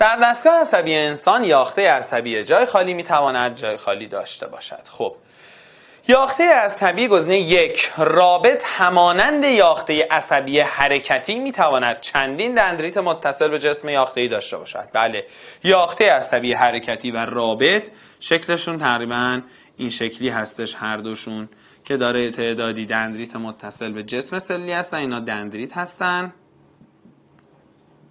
در دستگاه عصبی انسان یاخته عصبی جای خالی میتواند جای خالی داشته باشد خب یاخته عصبی گزینه یک رابط همانند یاخته عصبی حرکتی میتواند چندین دندریت متصل به جسم یاخته ای داشته باشد بله یاخته عصبی حرکتی و رابط شکلشون تقریبا این شکلی هستش هر دوشون که داره تعدادی دندریت متصل به جسم سلی هستن اینا دندریت هستن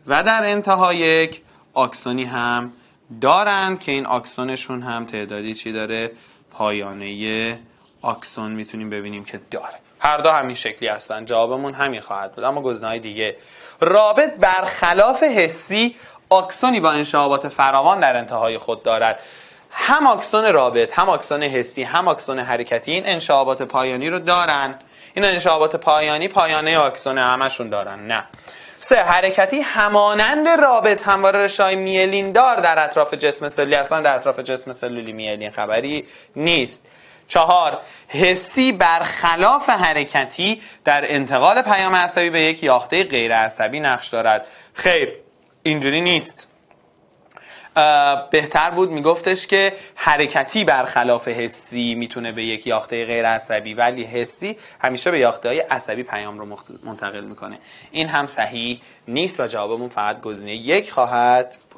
و در انتها یک آکسونی هم دارند که این آکسونشون هم تعدادی چی داره پایانه آکسون میتونیم ببینیم که داره هر دو همین شکلی هستن جوابمون همین خواهد بود اما گزینه‌های دیگه رابط برخلاف حسی آکسونی با انشعابات فراوان در انتهای خود دارد هم آکسون رابط هم آکسون حسی هم آکسون حرکتی این انشعابات پایانی رو دارن این انشعابات پایانی پایانه آکسون همشون دارن نه سه حرکتی همانند رابط همواره رشای میلین دار در اطراف جسم سلولی اصلا در اطراف جسم سلولی میلین خبری نیست چهار حسی برخلاف حرکتی در انتقال پیام عصبی به یک یاخته غیر عصبی نقش دارد خیر اینجوری نیست بهتر بود میگفتش که حرکتی برخلاف حسی میتونه به یک یاخته غیر عصبی ولی حسی همیشه به یاخته های عصبی پیام رو منتقل میکنه این هم صحیح نیست و جوابمون فقط گزینه یک خواهد